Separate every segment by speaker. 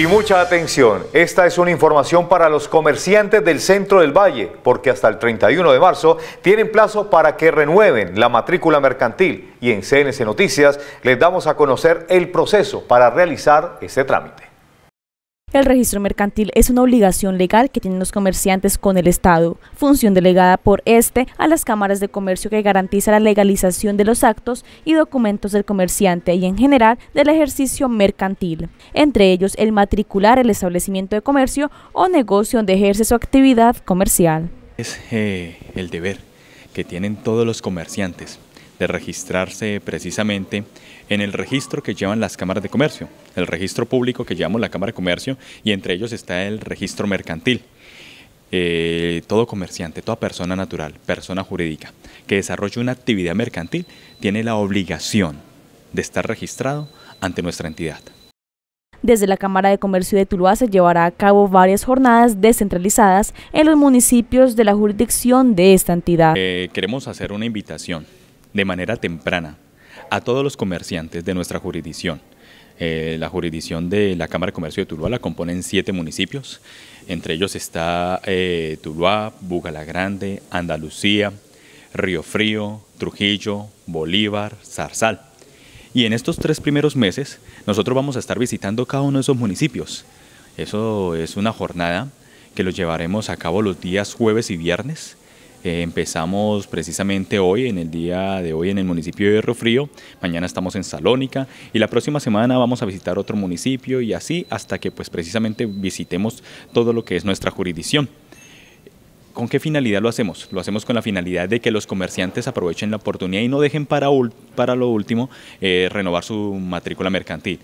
Speaker 1: Y mucha atención, esta es una información para los comerciantes del centro del valle, porque hasta el 31 de marzo tienen plazo para que renueven la matrícula mercantil y en CNC Noticias les damos a conocer el proceso para realizar ese trámite.
Speaker 2: El registro mercantil es una obligación legal que tienen los comerciantes con el Estado, función delegada por este a las cámaras de comercio que garantiza la legalización de los actos y documentos del comerciante y en general del ejercicio mercantil, entre ellos el matricular el establecimiento de comercio o negocio donde ejerce su actividad comercial.
Speaker 1: Es eh, el deber que tienen todos los comerciantes de registrarse precisamente en el registro que llevan las cámaras de comercio, el registro público que llevamos la Cámara de Comercio y entre ellos está el registro mercantil. Eh, todo comerciante, toda persona natural, persona jurídica que desarrolle una actividad mercantil tiene la obligación de estar registrado ante nuestra entidad.
Speaker 2: Desde la Cámara de Comercio de Tuluá se llevará a cabo varias jornadas descentralizadas en los municipios de la jurisdicción de esta entidad.
Speaker 1: Eh, queremos hacer una invitación de manera temprana a todos los comerciantes de nuestra jurisdicción. Eh, la jurisdicción de la Cámara de Comercio de Tuluá la componen siete municipios, entre ellos está eh, Tuluá, Bugala Grande, Andalucía, Río Frío, Trujillo, Bolívar, Zarzal. Y en estos tres primeros meses nosotros vamos a estar visitando cada uno de esos municipios. Eso es una jornada que lo llevaremos a cabo los días jueves y viernes eh, empezamos precisamente hoy, en el día de hoy, en el municipio de Frío. Mañana estamos en Salónica y la próxima semana vamos a visitar otro municipio y así hasta que pues precisamente visitemos todo lo que es nuestra jurisdicción. ¿Con qué finalidad lo hacemos? Lo hacemos con la finalidad de que los comerciantes aprovechen la oportunidad y no dejen para, para lo último eh, renovar su matrícula mercantil.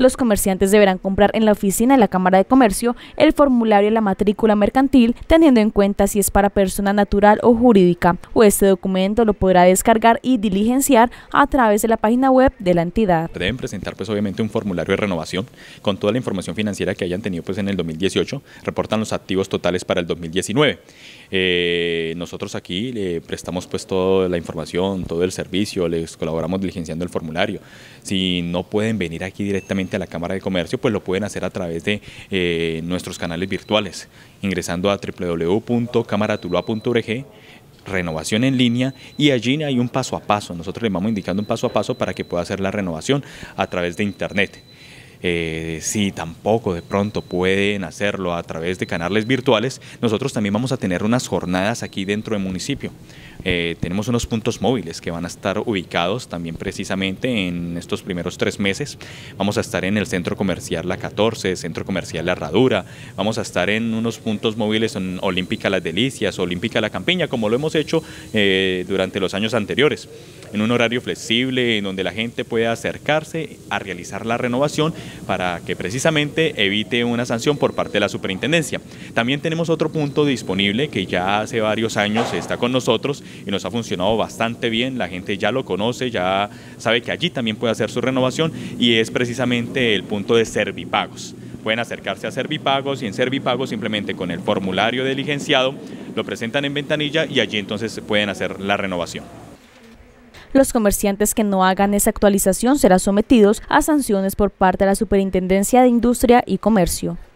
Speaker 2: Los comerciantes deberán comprar en la oficina de la Cámara de Comercio el formulario de la matrícula mercantil, teniendo en cuenta si es para persona natural o jurídica, o este documento lo podrá descargar y diligenciar a través de la página web de la entidad.
Speaker 1: Deben presentar pues obviamente un formulario de renovación con toda la información financiera que hayan tenido pues en el 2018, reportan los activos totales para el 2019. Eh, nosotros aquí le prestamos pues toda la información, todo el servicio, les colaboramos diligenciando el formulario. Si no pueden venir aquí directamente a la Cámara de Comercio, pues lo pueden hacer a través de eh, nuestros canales virtuales, ingresando a www.cámaratulua.org renovación en línea y allí hay un paso a paso. Nosotros le vamos indicando un paso a paso para que pueda hacer la renovación a través de internet. Eh, si tampoco de pronto pueden hacerlo a través de canales virtuales, nosotros también vamos a tener unas jornadas aquí dentro del municipio. Eh, tenemos unos puntos móviles que van a estar ubicados también precisamente en estos primeros tres meses. Vamos a estar en el centro comercial La 14, centro comercial La Herradura, vamos a estar en unos puntos móviles en Olímpica Las Delicias, Olímpica La Campiña, como lo hemos hecho eh, durante los años anteriores, en un horario flexible en donde la gente pueda acercarse a realizar la renovación para que precisamente evite una sanción por parte de la superintendencia. También tenemos otro punto disponible que ya hace varios años está con nosotros y nos ha funcionado bastante bien, la gente ya lo conoce, ya sabe que allí también puede hacer su renovación y es precisamente el punto de servipagos pueden acercarse a Servipagos y en Servipagos simplemente con el formulario diligenciado lo presentan en ventanilla y allí entonces pueden hacer la renovación.
Speaker 2: Los comerciantes que no hagan esa actualización serán sometidos a sanciones por parte de la Superintendencia de Industria y Comercio.